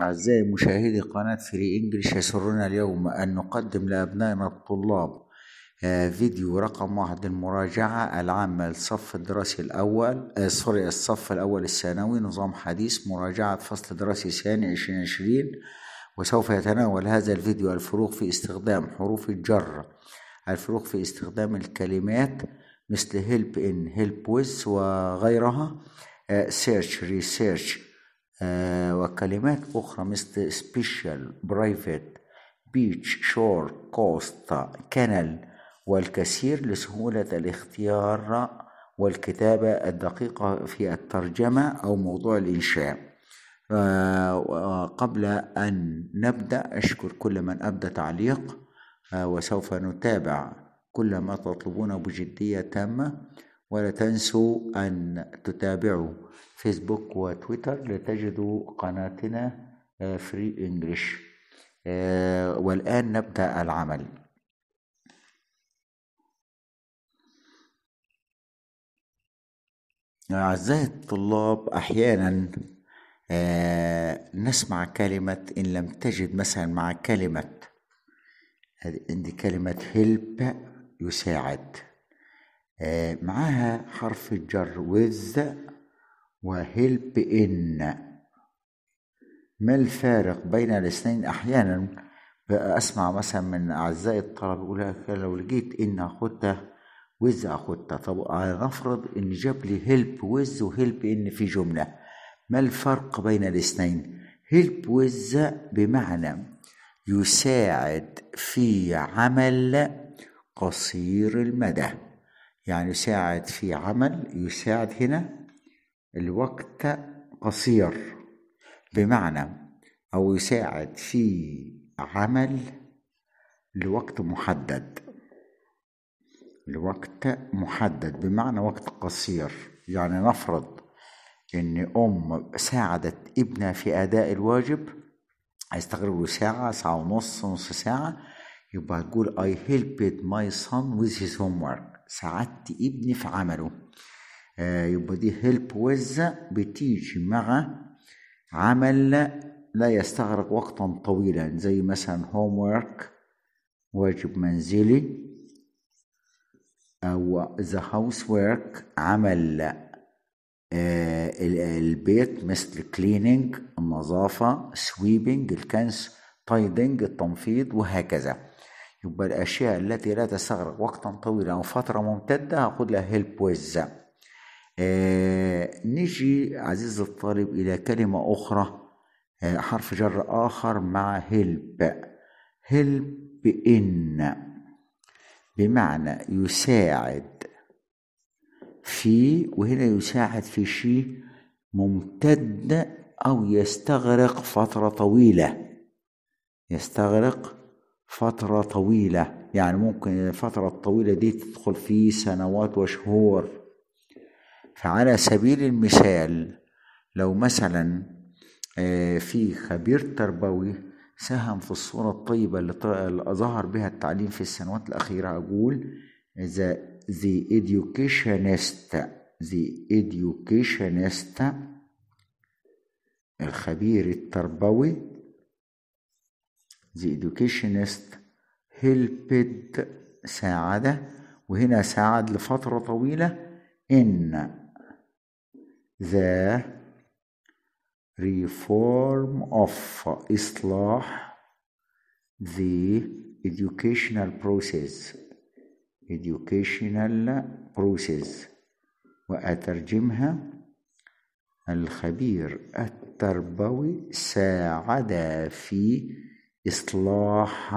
أعزائي مشاهدي قناة فري إنجلش يسرنا اليوم أن نقدم لأبنائنا الطلاب آه، فيديو رقم واحد المراجعة العامة للصف الدراسي الأول آه، سوري الصف الأول الثانوي نظام حديث مراجعة فصل دراسي ثاني عشرين عشرين وسوف يتناول هذا الفيديو الفروق في استخدام حروف الجر الفروق في استخدام الكلمات مثل help in help with وغيرها آه، search research آه، وكلمات أخرى مثل سبيشال برايفت بيتش شور كوستا كنل والكثير لسهولة الاختيار والكتابة الدقيقة في الترجمة أو موضوع الإنشاء آه، قبل أن نبدأ أشكر كل من أبدى تعليق آه، وسوف نتابع كل ما تطلبونه بجدية تامة ولا تنسوا أن تتابعوا فيسبوك وتويتر لتجدوا قناتنا فري آه, انجلش آه, والآن نبدأ العمل أعزائي الطلاب أحيانا آه, نسمع كلمة إن لم تجد مثلا مع كلمة عندي كلمة هيلب يساعد معاها حرف الجر with وهلب إن ما الفارق بين الاثنين أحيانا أسمع مثلا من أعزائي الطلبة يقول لك لو لقيت إن أخدتها وز أخدتها طب نفرض إن جاب لي هيلب وز وهلب إن في جملة ما الفرق بين الاثنين هيلب وز بمعنى يساعد في عمل قصير المدى يعني يساعد في عمل يساعد هنا الوقت قصير بمعنى أو يساعد في عمل لوقت محدد لوقت محدد بمعنى وقت قصير يعني نفرض ان ام ساعدت ابنها في اداء الواجب هيستغرق ساعة ساعة ونص نص ساعة يبقى هتقول I helped my son with his homework ساعدت ابني في عمله آه، يبقى دي هيلب ويز بتيجي مع عمل لا يستغرق وقتا طويلا زي مثلا هوم ورك واجب منزلي او ذا هاوس ورك عمل آه، البيت مثل كليننج النظافة سويبنج الكنس تايدنج التنفيض وهكذا يبقى الأشياء التي لا تستغرق وقتا طويلا أو فترة ممتدة هاخد لها هيلب ويز آه، نجي عزيز الطالب إلى كلمة أخرى آه، حرف جر آخر مع هلب هلب إن بمعنى يساعد في وهنا يساعد في شيء ممتد أو يستغرق فترة طويلة يستغرق فترة طويلة يعني ممكن الفترة الطويلة دي تدخل في سنوات وشهور فعلى سبيل المثال لو مثلا آه، في خبير تربوي ساهم في الصورة الطيبة اللي ظهر بها التعليم في السنوات الأخيرة أقول the, the educationist the educationist الخبير التربوي the educationist helped ساعد وهنا ساعد لفترة طويلة إن the reform of إصلاح the educational process educational process وأترجمها الخبير التربوي ساعد في إصلاح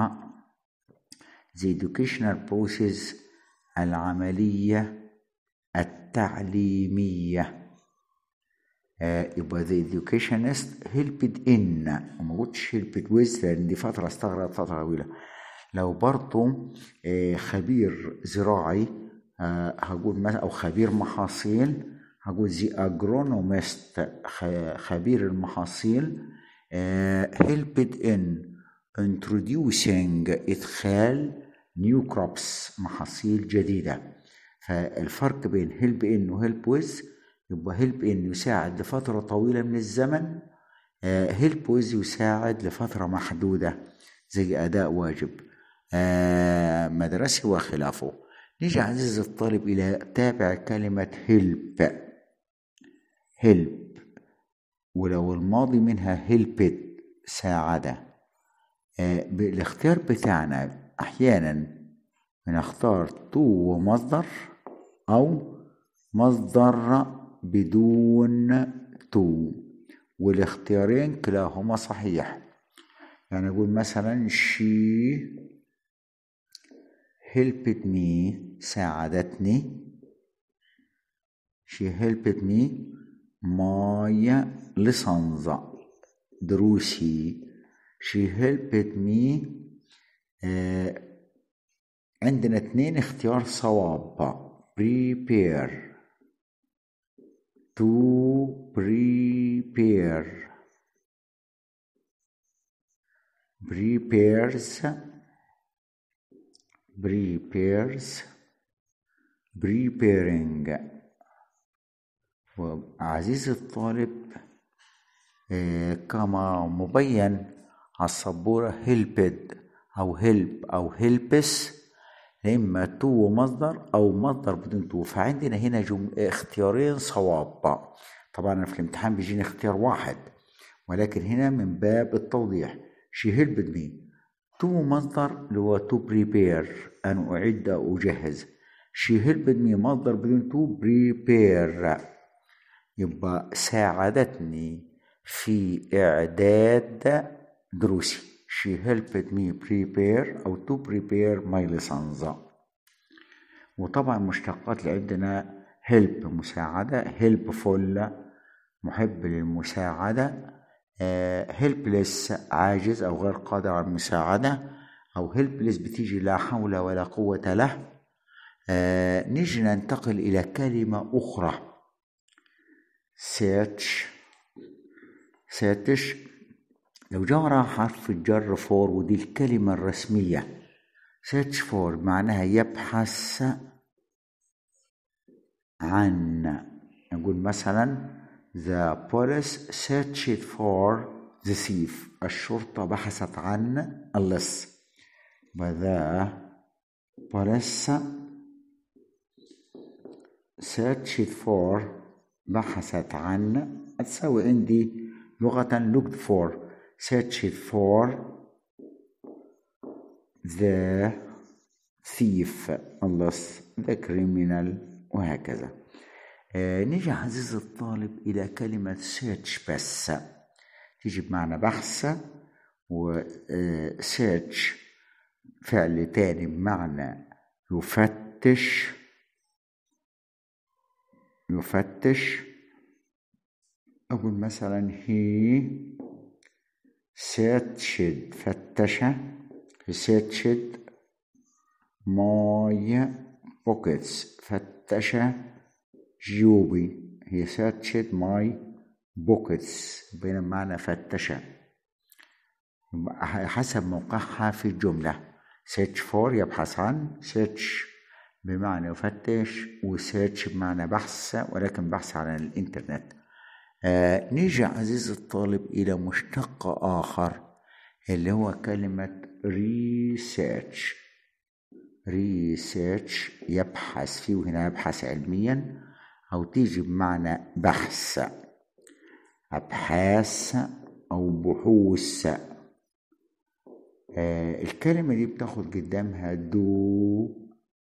the educational process العملية التعليمية يبقى uh, ذا educationist helped in وما قلتش helped ويز لان دي فتره استغرقت فتره طويله لو برضو آه خبير زراعي آه هقول مثلا او خبير محاصيل هقول زي agronomist خبير المحاصيل helped in introducing ادخال نيو كروبس محاصيل جديده فالفرق بين هيلب ان وهيلب with يبقى هيلب ان يساعد لفترة طويلة من الزمن هيلب آه، ويز يساعد لفترة محدودة زي أداء واجب آه، مدرسي وخلافه نيجي عزيز الطالب إلى تابع كلمة هيلب هيلب ولو الماضي منها هيلبت ساعد آه، بالاختيار بتاعنا أحيانا بنختار تو ومصدر أو مصدر بدون تو والاختيارين كلاهما صحيح يعني أقول مثلا she helped me ساعدتني she helped me ماي lessons دروسي she helped me آه، عندنا اتنين اختيار صواب prepare to prepare prepares prepares preparing وعزيزي الطالب كما مبين على السبورة helped أو help أو helps يا اما تو مصدر او مصدر بدون تو فعندنا هنا جم... اختيارين صواب طبعا في الامتحان بيجيني اختيار واحد ولكن هنا من باب التوضيح شي هيلب مي تو مصدر اللي هو تو بريبير ان اعد اجهز شي هيلب مي مصدر بدون تو بريبير يبقى ساعدتني في اعداد دروسي she helped me prepare أو to prepare my lessons وطبعا مشتقات عندنا help مساعدة helpful محب للمساعدة آه، helpless عاجز أو غير قادر على المساعدة أو helpless بتيجي لا حول ولا قوة له آه، نيجي ننتقل إلى كلمة أخرى search search لو وراها حرف الجر فور ودي الكلمة الرسمية search for معناها يبحث عن نقول مثلا the police searched for the thief الشرطة بحثت عن اللص the police searched for بحثت عن تساوي عندي لغة looked for searching for the thief unless the criminal وهكذا آه نيجي عزيز الطالب إلى كلمة search بس تيجي بمعنى بحث و آه، search فعل تاني بمعنى يفتش يفتش أقول مثلا he سيتشد فتشة سيتشد ماي بوكيتس فتشة جيوبي هي سيتشد ماي بوكيتس بمعنى فتشة حسب موقعها في الجملة search فور يبحث عن search بمعنى يفتش وسيرش بمعنى بحث ولكن بحث على الإنترنت آه نيجي عزيز الطالب إلى مشتق آخر اللي هو كلمة ريسيرش ريسيرش يبحث فيه وهنا يبحث علميا أو تيجي بمعنى بحث أبحاث أو بحوث آه الكلمة دي بتاخد قدامها دو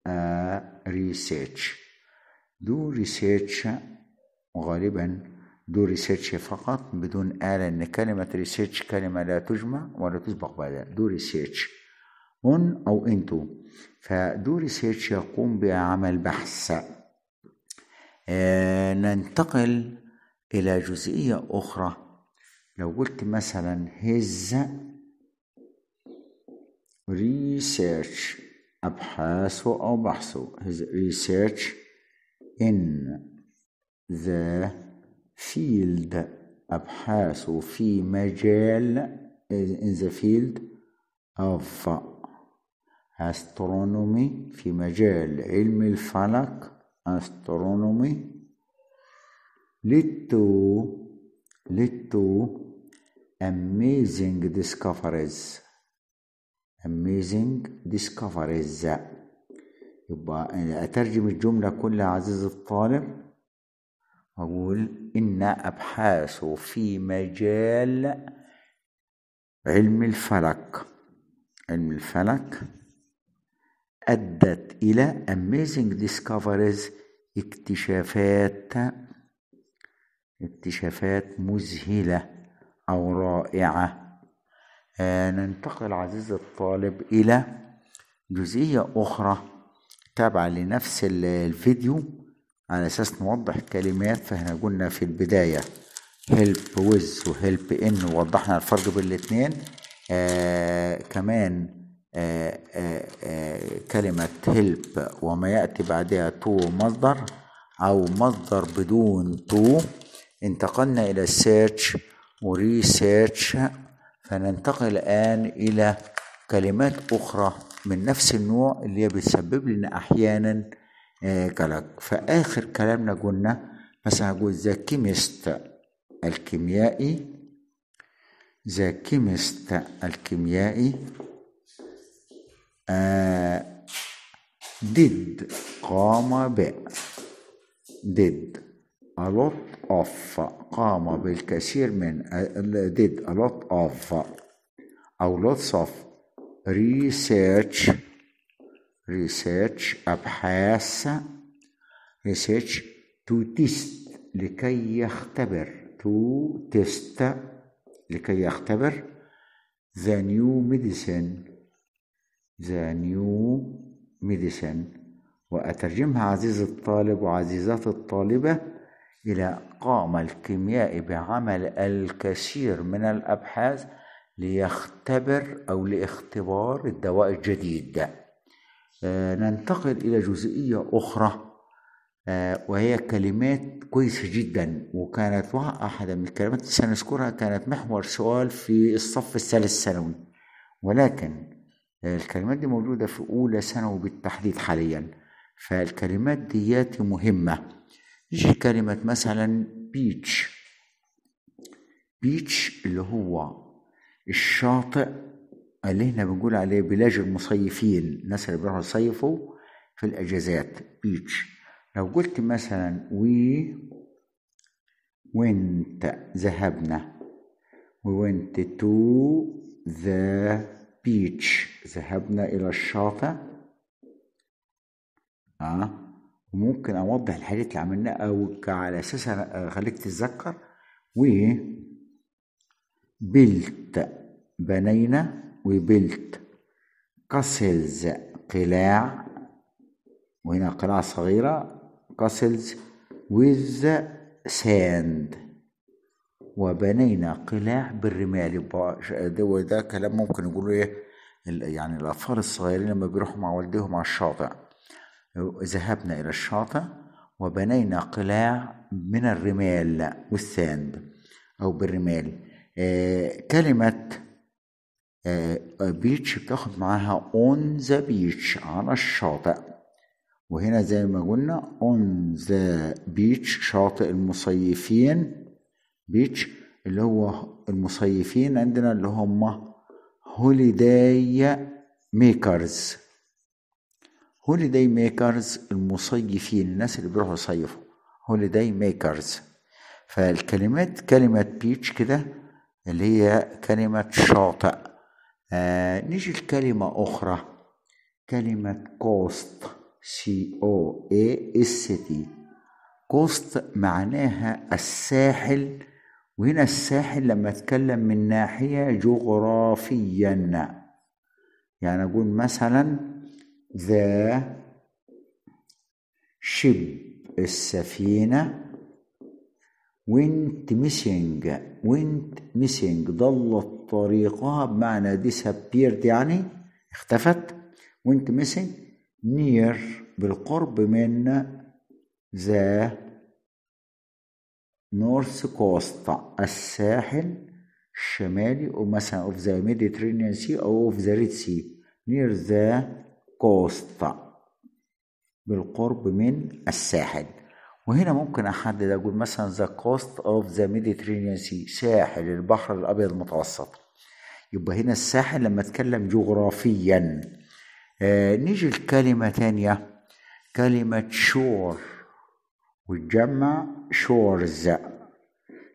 آه ريسيرش دو ريسيرش غالبا دو ريسيرش فقط بدون آلة إن كلمة ريسيرش كلمة لا تجمع ولا تسبق بعدها دو ريسيرش اون أو انتو فدو ريسيرش يقوم بعمل بحث آه ننتقل إلى جزئية أخرى لو قلت مثلا هز ريسيرش أبحاثه أو بحثه هز ريسيرش إن ذا فيلد أبحاث في مجال in the field of astronomy في مجال علم الفلك astronomy led to led to amazing discoveries amazing discoveries يبقى أترجم الجملة كلها عزيزي الطالب أقول إن أبحاثه في مجال علم الفلك علم الفلك أدت إلى amazing discoveries اكتشافات اكتشافات مذهلة أو رائعة آه ننتقل عزيزي الطالب إلى جزئية أخرى تابعة لنفس الفيديو على اساس نوضح الكلمات فاحنا قلنا في البدايه هيلب ويز وهيلب ان ووضحنا الفرق بين الاثنين آه كمان آه آه, آه، كلمة هيلب وما يأتي بعدها تو مصدر أو مصدر بدون تو انتقلنا إلى و وريسيرش فننتقل الآن إلى كلمات أخرى من نفس النوع اللي بتسبب لنا أحيانا قلق آه، فآخر كلامنا قلنا مثلا هقول ذا كيمست الكيميائي ذا كيمست الكيميائي ديد آه، did قام ب did a lot of قام بالكثير من did a lot of أو lots of research ريسيرش أبحاث ريسيرش تو تيست لكي يختبر تو تيست لكي يختبر ذا نيو ميديسن ذا نيو ميديسن وأترجمها عزيز الطالب وعزيزات الطالبة إلى قام الكيميائي بعمل الكثير من الأبحاث ليختبر أو لاختبار الدواء الجديد آه، ننتقل إلى جزئية أخرى آه، وهي كلمات كويسة جدا وكانت واحدة من الكلمات اللي سنذكرها كانت محور سؤال في الصف الثالث ثانوي ولكن آه، الكلمات دي موجودة في أولى ثانوي بالتحديد حاليا فالكلمات ديات مهمة دي كلمة مثلا بيتش بيتش اللي هو الشاطئ اللي احنا بنقول عليه بلاج المصيفين الناس اللي بيروحوا يصيفوا في الاجازات بيتش لو قلت مثلا وي وينت ذهبنا وي وينت تو ذا بيتش ذهبنا إلى الشاطئ آه وممكن أوضح الحاجات اللي عملناها أو على اساس خليك تتذكر و بلت بنينا وبلت قسلز قلاع وهنا قلاع صغيرة قسلز ويز ساند وبنينا قلاع بالرمال وده كلام ممكن يقولوا ايه يعني الاطفال الصغيرين لما بيروحوا مع والديهم على الشاطئ ذهبنا الى الشاطئ وبنينا قلاع من الرمال والساند او بالرمال آه كلمه بيتش آه، آه، بتاخد معاها اون ذا بيتش على الشاطئ وهنا زي ما قلنا اون ذا بيتش شاطئ المصيفين بيتش اللي هو المصيفين عندنا اللي هم هوليداي ميكرز هوليداي ميكرز المصيفين الناس اللي بيروحوا يصيفوا هوليداي ميكرز فالكلمات كلمة بيتش كده اللي هي كلمة شاطئ آه نيجي لكلمة أخرى كلمة كوست سي او اي اس تي كوست معناها الساحل وهنا الساحل لما اتكلم من ناحية جغرافيا يعني أقول مثلا ذا شب السفينة went missing went missing ضلت طريقها بمعنى disappeared يعني اختفت went missing near بالقرب من the north coast الساحل الشمالي أو مثلا of the Mediterranean Sea أو of the Red Sea near the coast بالقرب من الساحل وهنا ممكن أحدد أقول مثلا the coast of the Mediterranean Sea ساحل البحر الأبيض المتوسط يبقى هنا الساحل لما اتكلم جغرافيا آه نيجي لكلمة تانية كلمة شور وتجمع شورز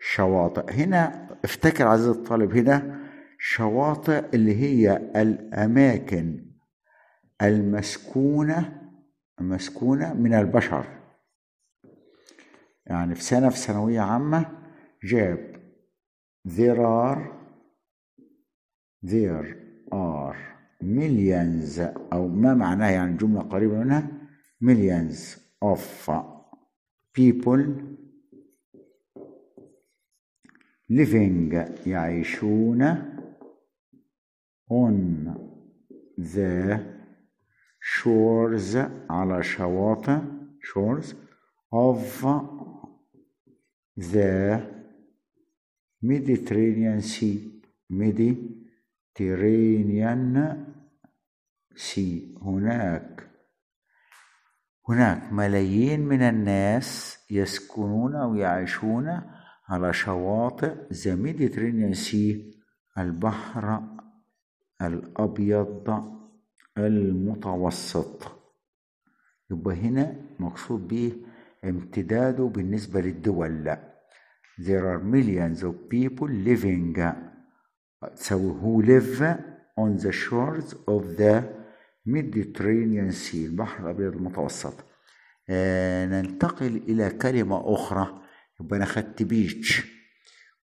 شواطئ هنا افتكر عزيزي الطالب هنا شواطئ اللي هي الأماكن المسكونة مسكونة من البشر يعني في سنة في ثانوية عامة جاب there are there are millions أو ما معناها يعني جملة قريبة منها millions of people living يعيشون on the shores على شواطئ shores of the Mediterranean Sea Mediterranean ترينيان سي هناك هناك ملايين من الناس يسكنون أو يعيشون على شواطئ ذا ميديترينيان سي البحر الأبيض المتوسط يبقى هنا مقصود به امتداده بالنسبة للدول لا There are millions of people living So who live on the shores of the Mediterranean Sea البحر الأبيض المتوسط آه ننتقل إلى كلمة أخرى يبقى أنا خدت بيتش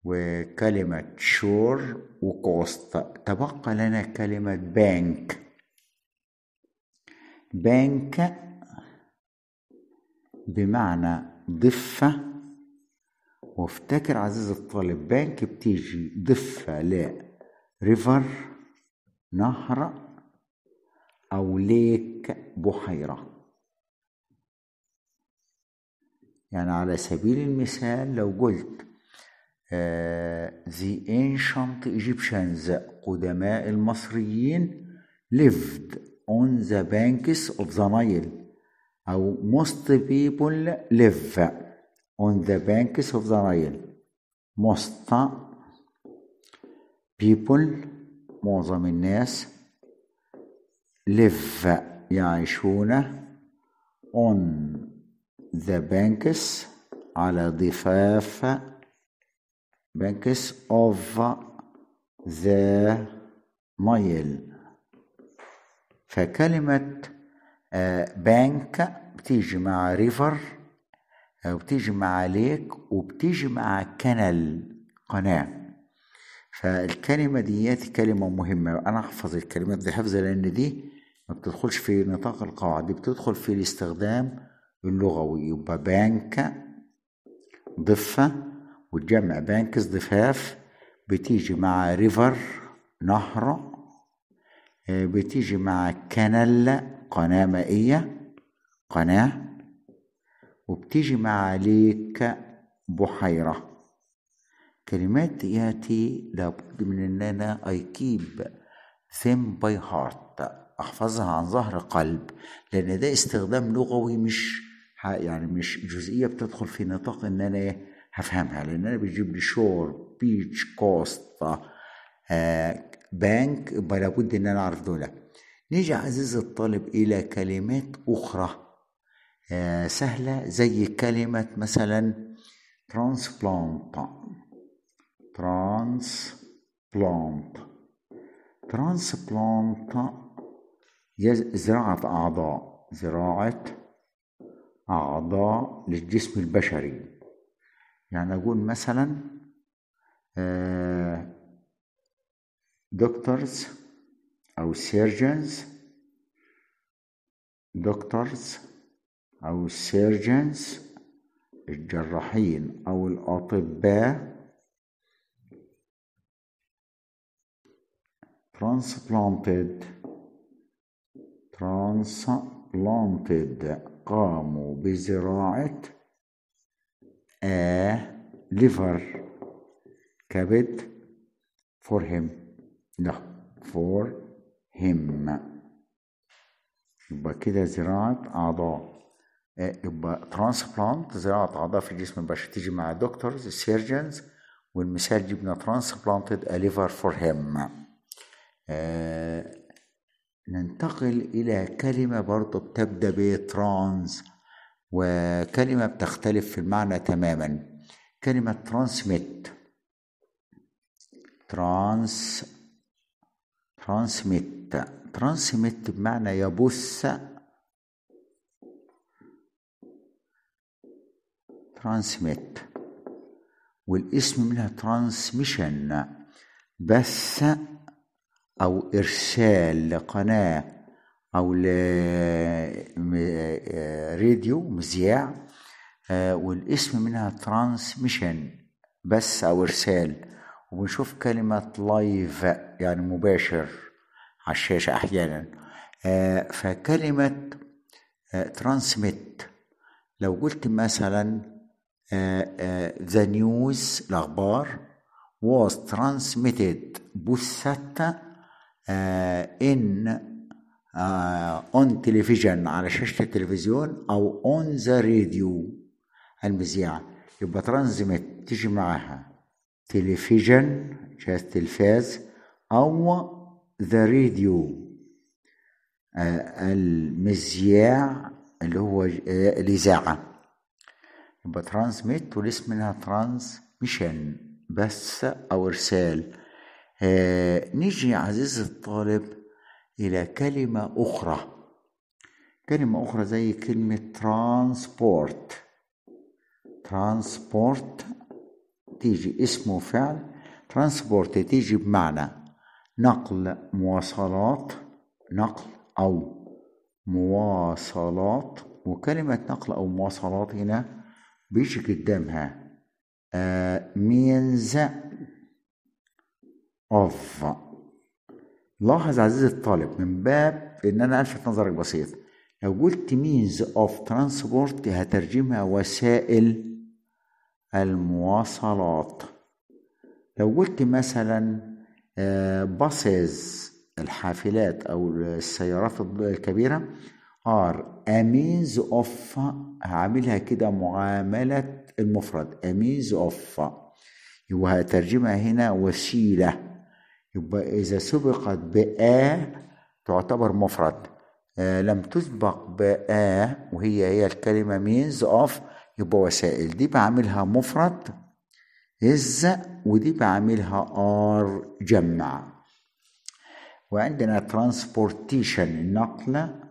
وكلمة شور وكوست تبقى لنا كلمة بانك بانك بمعنى ضفة وافتكر عزيز الطالب بانك بتيجي ضفة لا ريفر نهر أو ليك بحيرة يعني على سبيل المثال لو قلت آه، The ancient Egyptians قدماء المصريين lived on the banks of the Nile أو most people live on the banks of the Nile. Most people معظم الناس live يعيشون on the banks على ضفاف banks of the Nile فكلمة بانك بتيجي مع river وبتجمع عليك وبتجمع كنل قناة فالكلمة دياتي كلمة مهمة أنا أحفظ الكلمات دي حفظها لأن دي ما بتدخلش في نطاق القواعد دي بتدخل في الاستخدام اللغوي يبقى بانك ضفة والجمع بانكس ضفاف بتيجي مع ريفر نهر آه، بتيجي مع كنل قناة مائية قناة وبتيجي مع عليك بحيرة كلمات ياتي لابد من ان انا اي كيب them باي هارت احفظها عن ظهر قلب لان ده استخدام لغوي مش يعني مش جزئيه بتدخل في نطاق ان انا هفهمها لان انا بيجيب لي شور بيتش كوست آه، بانك لابد ان انا اعرف دول نيجي عزيزي الطالب الى كلمات اخرى آه، سهلة زي كلمة مثلا ترانسبلانت ترانسبلانت ترانسبلانت زراعة أعضاء زراعة أعضاء للجسم البشري يعني أقول مثلا دكتورز آه، أو سيرجنز دكتورز أو السيرجنز الجراحين أو الأطباء ترانسبلانتد ترانسبلانتد قاموا بزراعة ا ليفر كبد فور هيم لا فور هيم يبقى كده زراعة أعضاء إيه، يبقى ترانسبلانت زراعة أعضاء في الجسم البشري تيجي مع دكتورز سيرجنز والمثال جبنا ترانسبلانتد أليفر فور هيم ننتقل إلى كلمة برضه بتبدأ بترانس وكلمة بتختلف في المعنى تماما كلمة ترانسميت ترانس ترانسميت ترانسميت بمعنى يبث ترانسميت والاسم منها ترانسميشن بث او ارسال لقناه او لراديو مذياع آه، والاسم منها ترانسميشن بث او ارسال وبنشوف كلمة لايف يعني مباشر على الشاشة أحيانا آه، فكلمة ترانسميت آه، لو قلت مثلا ذا آه، نيوز آه، الأخبار was transmitted بثت آه، in on television على شاشة التلفزيون أو on the radio المذياع يبقى transmit تيجي معاها تلفزيون جهاز تلفاز أو radio uh, المذياع اللي هو الإذاعة يبقى ترانسميت والاسم منها ترانسميشن بث أو إرسال آه نيجي عزيزي الطالب إلى كلمة أخرى كلمة أخرى زي كلمة ترانسبورت ترانسبورت تيجي اسمه فعل ترانسبورت تيجي بمعنى نقل مواصلات نقل أو مواصلات وكلمة نقل أو مواصلات هنا بيجي قدامها means آه، of لاحظ عزيزي الطالب من باب ان انا الفت نظرك بسيط لو قلت means of transport هترجمها وسائل المواصلات لو قلت مثلا باصز آه، الحافلات او السيارات الكبيره ار اميز اوف هعملها كده معاملة المفرد اميز اوف يبقى هترجمها هنا وسيلة يبقى إذا سبقت بآ تعتبر مفرد آه لم تسبق بآ وهي هي الكلمة means of يبقى وسائل دي بعملها مفرد is ودي بعملها ار جمع وعندنا transportation النقلة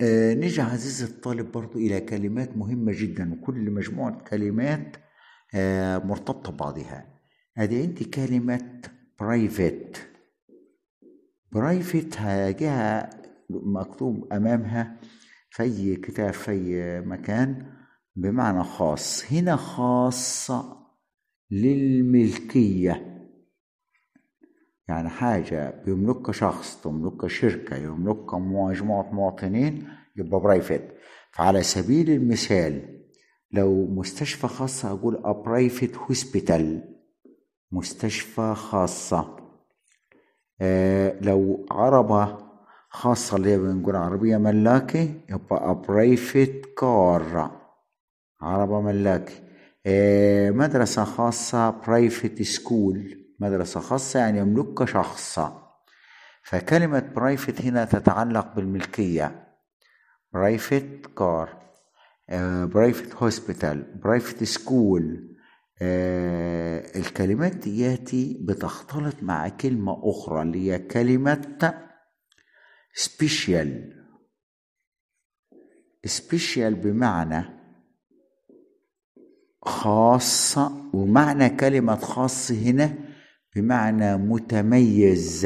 آه نجي عزيزي الطالب برضو إلى كلمات مهمة جدا وكل مجموعة كلمات آه مرتبطة ببعضها هذه عندي كلمة برايفت برايفت هاجها مكتوب أمامها في كتاب في مكان بمعنى خاص هنا خاصة للملكية يعني حاجة بيملكها شخص تملكها شركة يملكها مجموعة مواطنين يبقى برايفت فعلى سبيل المثال لو مستشفى خاصة أقول برايفت هوسبيتال مستشفى خاصة آه لو عربة خاصة اللي بنقول عربية ملاكي يبقى برايفت كار عربة ملاكي آه مدرسة خاصة برايفت سكول مدرسة خاصة يعني يملكك شخص فكلمة برايفت هنا تتعلق بالملكية برايفت كار برايفت هوسبيتال برايفت سكول الكلمات دياتي بتختلط مع كلمة أخرى اللي هي كلمة سبيشال سبيشال بمعنى خاصة ومعنى كلمة خاص هنا بمعنى متميز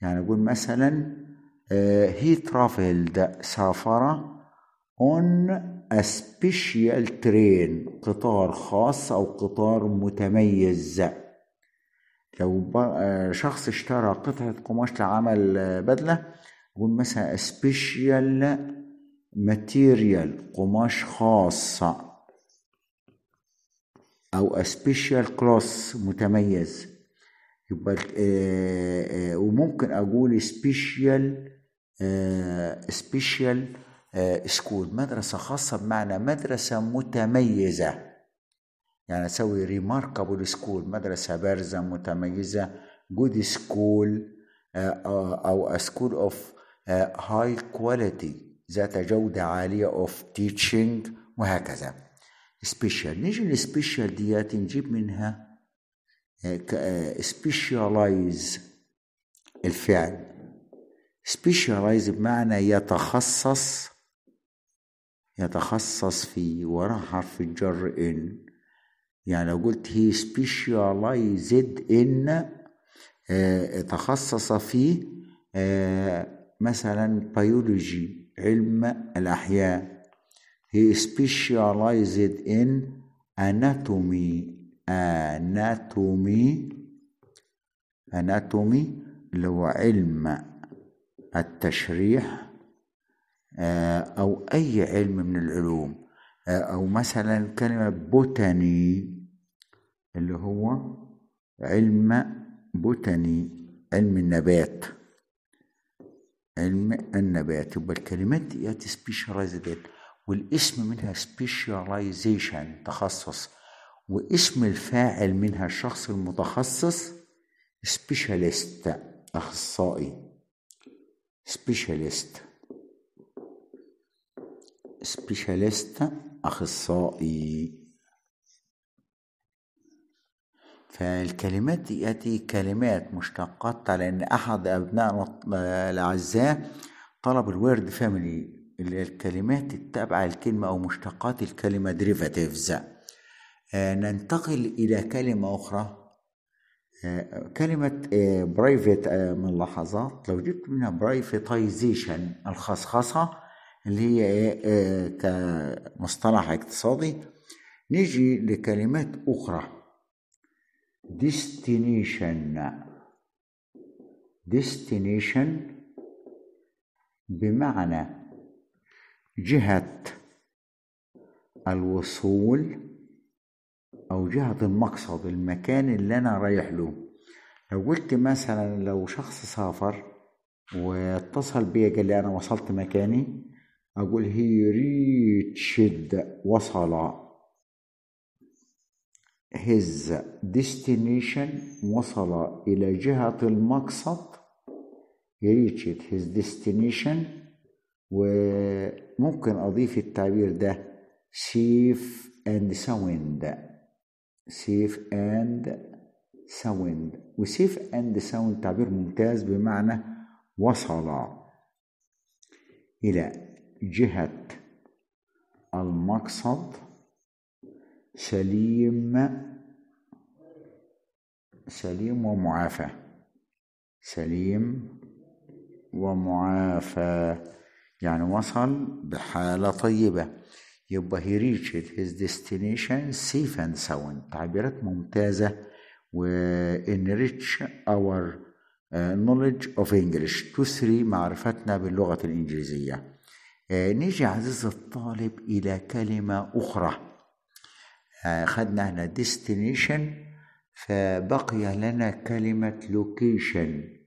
يعني أقول مثلا هي آه، ترافلد سافر on a special train قطار خاص أو قطار متميز لو آه، شخص اشترى قطعة قماش لعمل آه، بدلة يقول مثلا سبيشال ماتيريال قماش خاص او سبيشال كلاس متميز يبقى آه، آه، وممكن اقول سبيشال سبيشال سكول مدرسه خاصه بمعنى مدرسه متميزه يعني اسوي ريماركابل سكول مدرسه بارزه متميزه جود سكول آه، او سكول اوف هاي كواليتي ذات جوده عاليه اوف تيتشنج وهكذا سبيشال نيجي للسبيشال ديات نجيب منها سبيشالايز آه، آه، الفعل سبيشالايز بمعنى يتخصص يتخصص في وراء حرف الجر ان يعني لو قلت هي سبيشالايزد ان آه، تخصص في مثلا بيولوجي علم الاحياء He specialized in anatomy anatomy anatomy اللي هو علم التشريح آه، أو أي علم من العلوم آه، أو مثلا كلمة بوتاني اللي هو علم بوتاني علم النبات علم النبات يبقى الكلمات دي سبيشاليزد والاسم منها specialization تخصص واسم الفاعل منها الشخص المتخصص specialist اخصائي specialist specialist اخصائي فالكلمات دي كلمات مشتقات لان احد أبناء الاعزاء طلب الورد فاميلي الكلمات التابعة للكلمة أو مشتقات الكلمة derivatives آه، ننتقل إلى كلمة أخرى آه، كلمة برايفت آه، من لحظات لو جبت منها برايفتايزيشن الخصخصة اللي هي كمصطلح اقتصادي نيجي لكلمات أخرى ديستنيشن ديستنيشن بمعنى جهة الوصول أو جهة المقصد المكان اللي أنا رايح له لو قلت مثلا لو شخص سافر واتصل بيا قال لي أنا وصلت مكاني أقول هي ريتشد وصل هز ديستنيشن وصل إلى جهة المقصد he هز ديستنيشن وممكن أضيف التعبير ده سيف أند ساوند سيف أند ساوند وسيف أند ساوند تعبير ممتاز بمعنى وصل إلى جهة المقصد سليم سليم ومعافى سليم ومعافى يعني وصل بحالة طيبة يبقى he reached his destination safe and sound تعبيرات ممتازة و enrich our uh, knowledge of English تسري معرفتنا باللغة الإنجليزية uh, نيجي عزيز الطالب إلى كلمة أخرى uh, خدنا هنا destination فبقي لنا كلمة location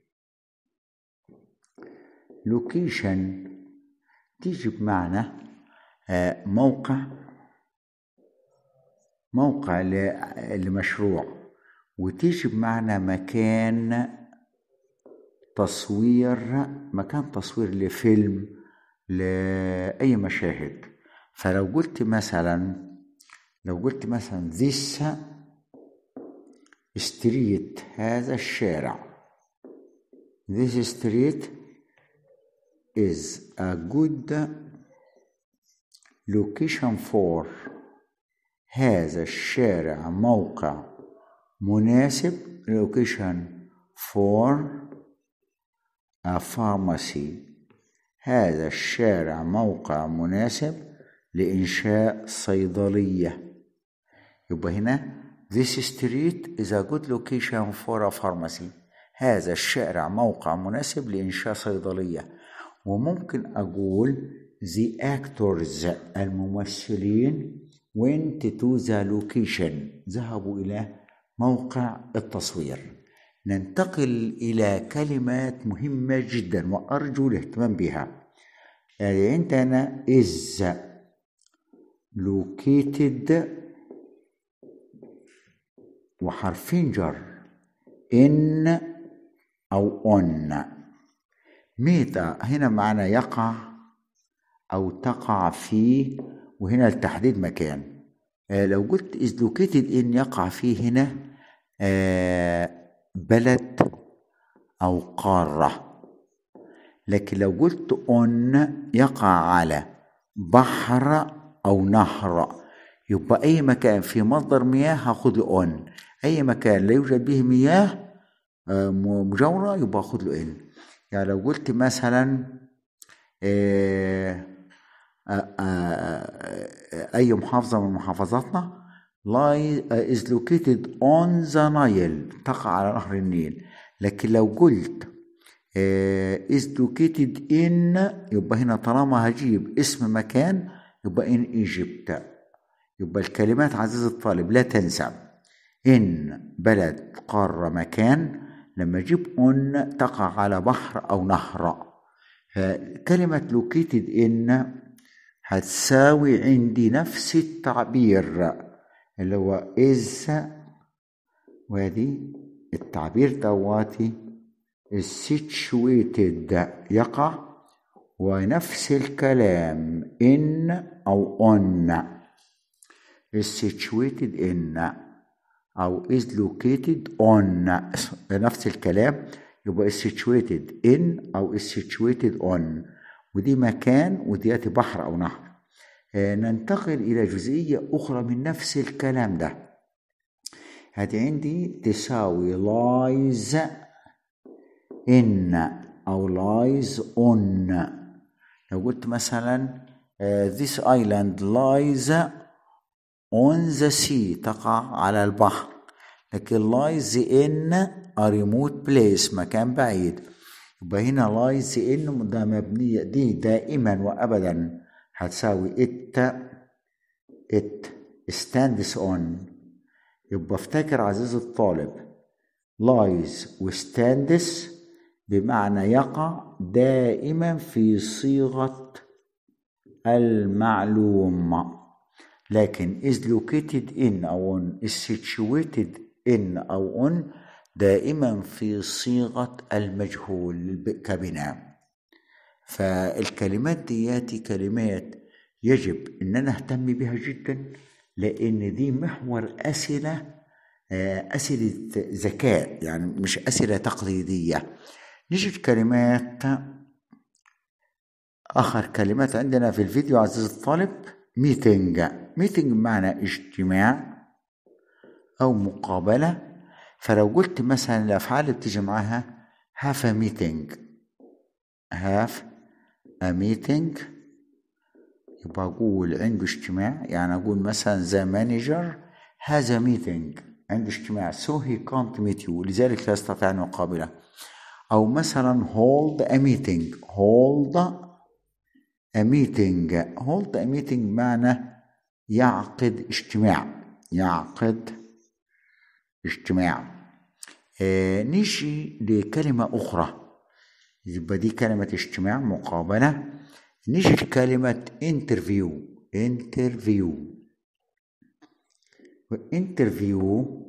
location تيجي بمعنى آه، موقع موقع لمشروع وتيجي بمعنى مكان تصوير مكان تصوير لفيلم لأي مشاهد فلو قلت مثلا لو قلت مثلا this street هذا الشارع this street is a good location for هذا الشارع موقع مناسب location for a pharmacy هذا الشارع موقع مناسب لإنشاء صيدلية يبقى هنا this street is a good location for a pharmacy هذا الشارع موقع مناسب لإنشاء صيدلية وممكن أقول the actors الممثلين went to the location ذهبوا إلى موقع التصوير ننتقل إلى كلمات مهمة جدا وأرجو الاهتمام بها عندنا is located وحرفين جر in أو on ميتا هنا معنى يقع أو تقع فيه وهنا لتحديد مكان آه لو قلت از لوكيتد إن يقع فيه هنا آه بلد أو قارة لكن لو قلت اون يقع على بحر أو نهر يبقى أي مكان في مصدر مياه هاخد اون أي مكان لا يوجد به مياه آه، مجاورة يبقى هاخد له إن يعني لو قلت مثلا آه، آه، آه، أي محافظة من محافظاتنا is located on the Nile تقع على نهر النيل لكن لو قلت is located in يبقى هنا طالما هجيب اسم مكان يبقى in Egypt يبقى الكلمات عزيز الطالب لا تنسى إن بلد قارة مكان لما اجيب ان تقع على بحر او نهر فكلمة لوكيتد ان هتساوي عندي نفس التعبير اللي هو از وادي التعبير دواتي situated يقع ونفس الكلام إن او أن situated إن أو is located on نفس الكلام يبقى is situated in أو is situated on ودي مكان ودي بحر أو نهر آه، ننتقل إلى جزئية أخرى من نفس الكلام ده هدي عندي تساوي lies in أو lies on لو قلت مثلا آه، this island lies اون ذا سي تقع على البحر لكن لايز ان ريموت بليس مكان بعيد يبقى هنا لايز ان ده مبنيه دي دائما وابدا هتساوي ات ات ستاندس اون يبقى افتكر عزيزي الطالب لايز وستاندس بمعنى يقع دائما في صيغه المعلوم لكن is located in أو on is situated in أو on دائما في صيغة المجهول كبناء فالكلمات دياتي كلمات يجب ان انا اهتم بها جدا لان دي محور اسئله آه، اسئله ذكاء يعني مش اسئله تقليديه نجد كلمات اخر كلمات عندنا في الفيديو عزيزي الطالب ميتنج ميتنج معنى اجتماع أو مقابلة فلو قلت مثلا الأفعال بتيجي معاها هاف a meeting هاف a meeting يبقى أقول عنده اجتماع يعني أقول مثلا the manager has a meeting عنده اجتماع so he can't meet you لذلك لا يستطيع أن يقابله أو مثلا hold a meeting hold a meeting hold a meeting معنى يعقد اجتماع يعقد اجتماع آه نيجي لكلمة أخرى يبقى دي كلمة اجتماع مقابلة نيجي لكلمة انترفيو انترفيو وانترفيو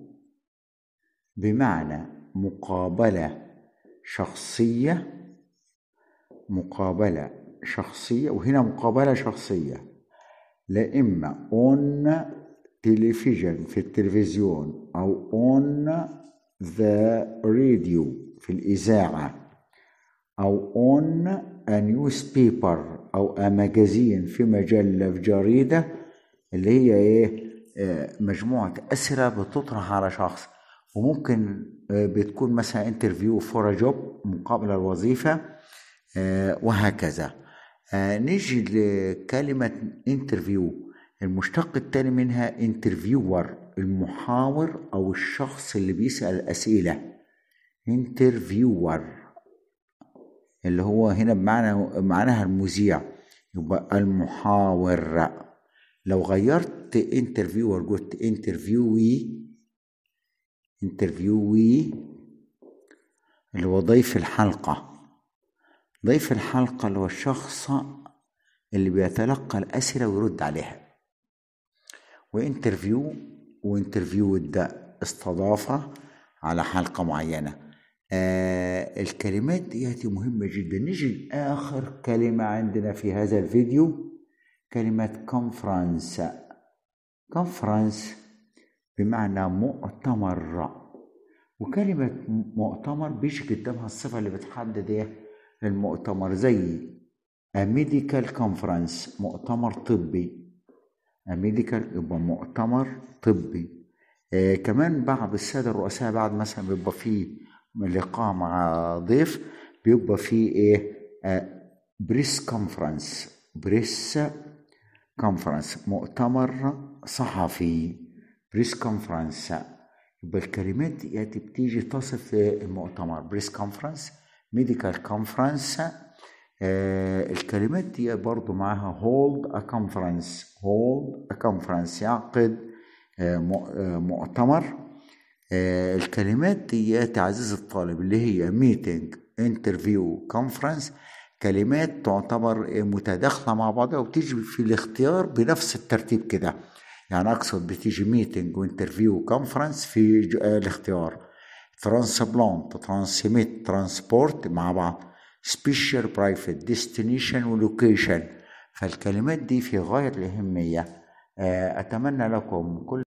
بمعنى مقابلة شخصية مقابلة شخصية وهنا مقابلة شخصية لا إما on television في التلفزيون أو on the radio في الإذاعة أو on a newspaper أو a magazine في مجلة في جريدة اللي هي إيه آه، مجموعة أسئلة بتطرح على شخص وممكن آه، بتكون مثلا انترفيو فور جوب مقابلة الوظيفة آه، وهكذا آه، نيجي لكلمة انترفيو المشتق التاني منها انترفيور المحاور أو الشخص اللي بيسأل أسئلة انترفيور اللي هو هنا بمعنى معناها المذيع يبقى المحاور لو غيرت انترفيور قلت انترفيوي انترفيوي اللي هو ضيف الحلقه ضيف الحلقة اللي هو الشخص اللي بيتلقى الأسئلة ويرد عليها وانترفيو وانترفيو ده استضافة على حلقة معينة آه الكلمات دي مهمة جدا نجي آخر كلمة عندنا في هذا الفيديو كلمة كونفرنس كونفرنس بمعنى مؤتمر وكلمة مؤتمر بيجي قدامها الصفة اللي بتحدد ايه المؤتمر زي ميديكال كونفرنس مؤتمر طبي ميديكال يبقى مؤتمر طبي آه كمان بعض الساده الرؤساء بعد مثلا بيبقى فيه لقاء مع ضيف بيبقى فيه ايه بريس كونفرنس بريس كونفرنس مؤتمر صحفي بريس كونفرنس يبقى الكلمات دي بتيجي تصف المؤتمر بريس كونفرنس ميديكال كونفرنس الكلمات دي برضو معاها هولد ا كونفرنس هولد ا كونفرنس يعقد مؤتمر الكلمات دي تعزيز الطالب اللي هي ميتنج انترفيو كونفرنس كلمات تعتبر متداخله مع بعضها وتيجي في الاختيار بنفس الترتيب كده يعني اقصد بتيجي ميتنج وانترفيو كونفرنس في الاختيار ترانسبلانت ترانسميت ترانسبورت مع بعض سبيشال برايفت ديستنيشن ولوكيشن فالكلمات دي في غاية الأهمية أتمنى لكم كل